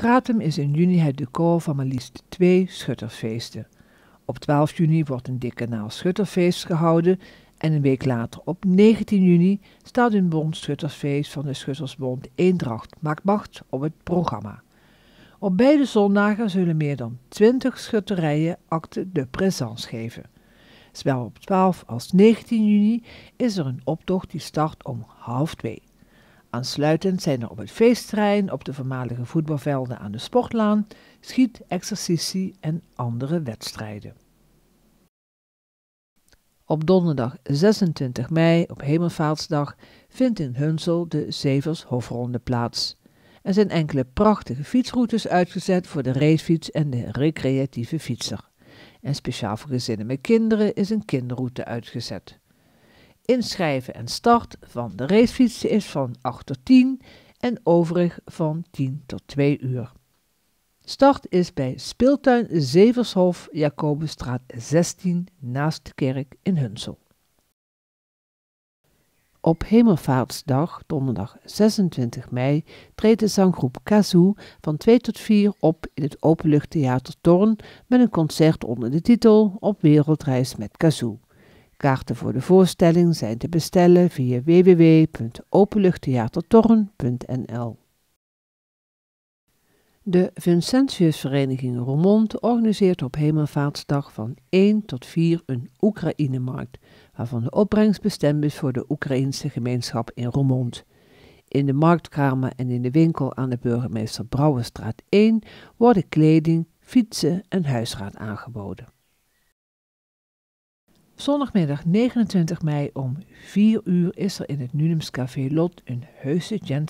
Gratum is in juni het decor van maar liefst twee schutterfeesten. Op 12 juni wordt een dikkanaal schutterfeest gehouden en een week later op 19 juni staat een schuttersfeest van de Schuttersbond Eendracht Maakt Macht op het programma. Op beide zondagen zullen meer dan 20 schutterijen acte de présence geven. Zowel op 12 als 19 juni is er een optocht die start om half twee. Aansluitend zijn er op het feesttrein, op de voormalige voetbalvelden aan de sportlaan, schiet, exercitie en andere wedstrijden. Op donderdag 26 mei, op Hemelvaartsdag, vindt in Hunsel de Zevers plaats. Er zijn enkele prachtige fietsroutes uitgezet voor de racefiets en de recreatieve fietser. En speciaal voor gezinnen met kinderen is een kinderroute uitgezet. Inschrijven en start van de racefietsen is van 8 tot 10 en overig van 10 tot 2 uur. Start is bij speeltuin Zevershof, Jacobusstraat 16 naast de kerk in Hunsel. Op Hemelvaartsdag, donderdag 26 mei, treedt de zanggroep Kazoo van 2 tot 4 op in het Openluchttheater Torn met een concert onder de titel Op Wereldreis met Kazoo. Kaarten voor de voorstelling zijn te bestellen via www.openluchttheatertorren.nl. De Vincentiusvereniging Roermond organiseert op Hemelvaartsdag van 1 tot 4 een Oekraïnemarkt, waarvan de opbrengst bestemd is voor de Oekraïense gemeenschap in Roermond. In de marktkamer en in de winkel aan de burgemeester Brouwerstraat 1 worden kleding, fietsen en huisraad aangeboden. Zondagmiddag 29 mei om 4 uur is er in het Café Lot een heuse jam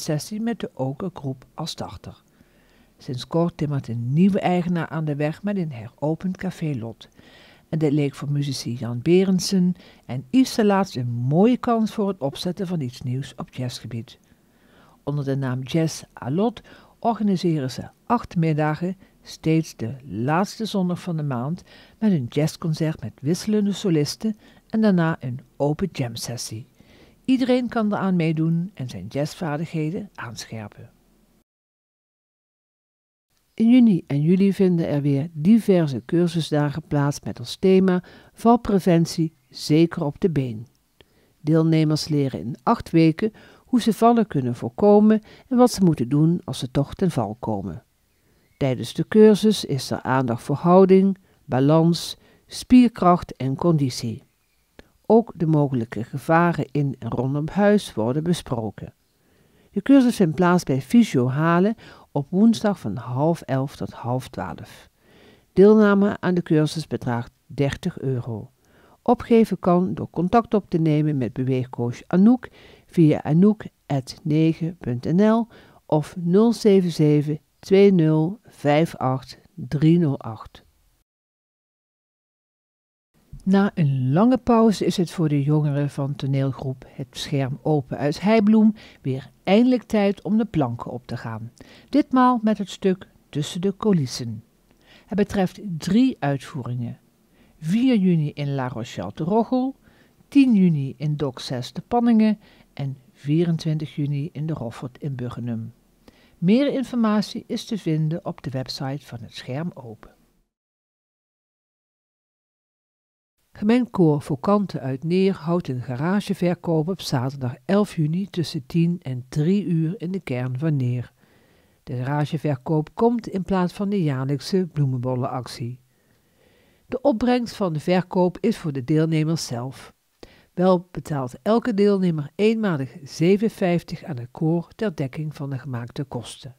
met de Okergroep als starter. Sinds kort timmert een nieuwe eigenaar aan de weg met een heropend Café Lot. En dit leek voor muzici Jan Berendsen en Yves Laatst een mooie kans voor het opzetten van iets nieuws op jazzgebied. Onder de naam Jazz à Lot organiseren ze acht middagen steeds de laatste zondag van de maand met een jazzconcert met wisselende solisten en daarna een open jam sessie. Iedereen kan eraan meedoen en zijn jazzvaardigheden aanscherpen. In juni en juli vinden er weer diverse cursusdagen plaats met als thema valpreventie zeker op de been. Deelnemers leren in acht weken hoe ze vallen kunnen voorkomen en wat ze moeten doen als ze toch ten val komen. Tijdens de cursus is er aandacht voor houding, balans, spierkracht en conditie. Ook de mogelijke gevaren in en rondom huis worden besproken. De cursus vindt plaats bij Fysio Halen op woensdag van half elf tot half twaalf. Deelname aan de cursus bedraagt 30 euro. Opgeven kan door contact op te nemen met beweegcoach Anouk via anouk.9.nl of 077 2058 308. Na een lange pauze is het voor de jongeren van toneelgroep Het Scherm Open uit Heibloem weer eindelijk tijd om de planken op te gaan. Ditmaal met het stuk Tussen de coulissen. Het betreft drie uitvoeringen. 4 juni in La Rochelle de Rochel, 10 juni in Dok 6 de Panningen en 24 juni in de Roffert in Buggenum. Meer informatie is te vinden op de website van het Scherm Open. Gemengkoor Vokanten uit Neer houdt een garageverkoop op zaterdag 11 juni tussen 10 en 3 uur in de kern van Neer. De garageverkoop komt in plaats van de jaarlijkse bloemenbollenactie. De opbrengst van de verkoop is voor de deelnemers zelf. Wel betaalt elke deelnemer eenmalig 7,50 aan het koor ter dekking van de gemaakte kosten.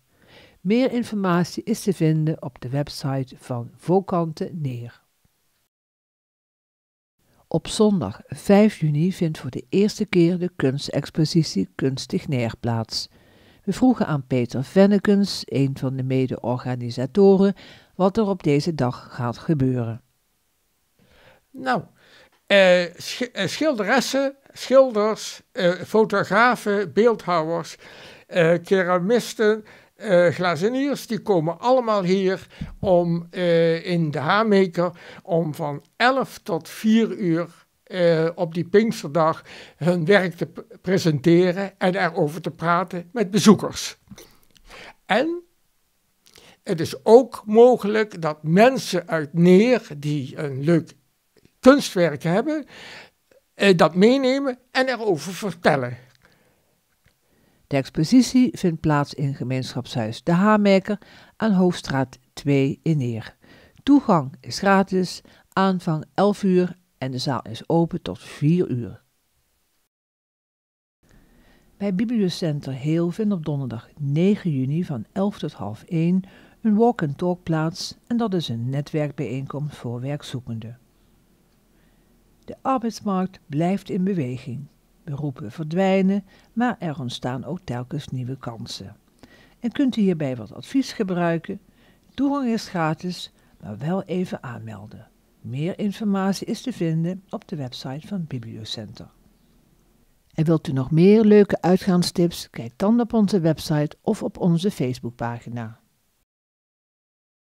Meer informatie is te vinden op de website van Vokante Neer. Op zondag 5 juni vindt voor de eerste keer de kunstexpositie Kunstig Neer plaats. We vroegen aan Peter Vennekens, een van de mede-organisatoren, wat er op deze dag gaat gebeuren. Nou, eh, eh, schilderessen, schilders, eh, fotografen, beeldhouwers, keramisten, glazeniers, die komen allemaal hier om, in de Haarmeker om van 11 tot 4 uur op die Pinksterdag hun werk te presenteren en erover te praten met bezoekers. En het is ook mogelijk dat mensen uit Neer die een leuk Kunstwerken hebben, eh, dat meenemen en erover vertellen. De expositie vindt plaats in gemeenschapshuis De Haamijker aan Hoofdstraat 2 in Neer. Toegang is gratis, aanvang 11 uur en de zaal is open tot 4 uur. Bij Bibliocenter Heel vindt op donderdag 9 juni van 11 tot half 1 een walk-and-talk plaats en dat is een netwerkbijeenkomst voor werkzoekenden. De arbeidsmarkt blijft in beweging. Beroepen verdwijnen, maar er ontstaan ook telkens nieuwe kansen. En kunt u hierbij wat advies gebruiken? Toegang is gratis, maar wel even aanmelden. Meer informatie is te vinden op de website van Bibliocenter. En wilt u nog meer leuke uitgaanstips? Kijk dan op onze website of op onze Facebookpagina.